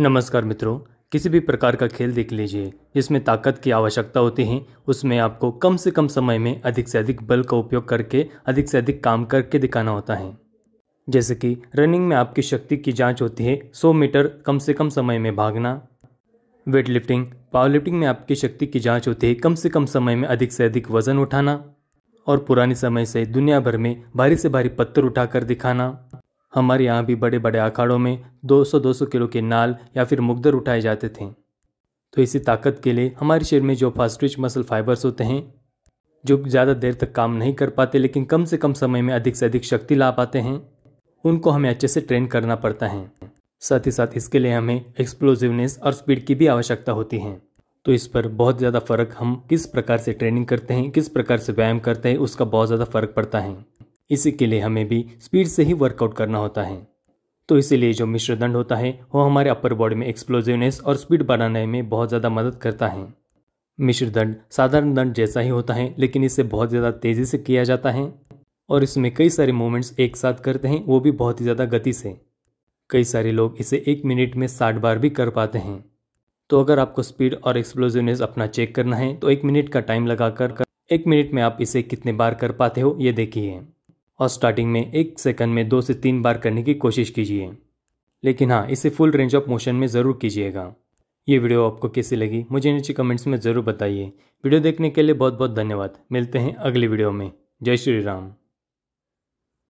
नमस्कार मित्रों किसी भी प्रकार का खेल देख लीजिए जिसमें ताकत की आवश्यकता होती है उसमें आपको कम से कम समय में अधिक से अधिक बल का उपयोग करके अधिक से अधिक काम करके दिखाना होता है जैसे कि रनिंग में आपकी शक्ति की जांच होती है 100 मीटर कम से कम समय में भागना वेट लिफ्टिंग पावर लिफ्टिंग में आपकी शक्ति की जांच होती है कम से कम समय में अधिक से अधिक वजन उठाना और पुराने समय से दुनिया भर में भारी से भारी पत्थर उठाकर दिखाना हमारे यहाँ भी बड़े बड़े अखाड़ों में 200-200 किलो के नाल या फिर मुकदर उठाए जाते थे तो इसी ताकत के लिए हमारे शरीर में जो फास्ट रिच मसल फाइबर्स होते हैं जो ज़्यादा देर तक काम नहीं कर पाते लेकिन कम से कम समय में अधिक से अधिक शक्ति ला पाते हैं उनको हमें अच्छे से ट्रेन करना पड़ता है साथ ही साथ इसके लिए हमें एक्सप्लोजिवनेस और स्पीड की भी आवश्यकता होती है तो इस पर बहुत ज़्यादा फ़र्क हम किस प्रकार से ट्रेनिंग करते हैं किस प्रकार से व्यायाम करते हैं उसका बहुत ज़्यादा फ़र्क पड़ता है इसी के लिए हमें भी स्पीड से ही वर्कआउट करना होता है तो इसीलिए जो मिश्र दंड होता है वो हमारे अपर बॉडी में एक्सप्लोजिवनेस और स्पीड बनाने में बहुत ज़्यादा मदद करता है मिश्र दंड साधारण दंड जैसा ही होता है लेकिन इसे बहुत ज़्यादा तेज़ी से किया जाता है और इसमें कई सारे मूवमेंट्स एक साथ करते हैं वो भी बहुत ही ज़्यादा गति से कई सारे लोग इसे एक मिनट में साठ बार भी कर पाते हैं तो अगर आपको स्पीड और एक्सप्लोजिवनेस अपना चेक करना है तो एक मिनट का टाइम लगाकर कर एक मिनट में आप इसे कितने बार कर पाते हो ये देखिए और स्टार्टिंग में एक सेकंड में दो से तीन बार करने की कोशिश कीजिए लेकिन हाँ इसे फुल रेंज ऑफ मोशन में ज़रूर कीजिएगा ये वीडियो आपको कैसी लगी मुझे नीचे कमेंट्स में ज़रूर बताइए वीडियो देखने के लिए बहुत बहुत धन्यवाद मिलते हैं अगले वीडियो में जय श्री राम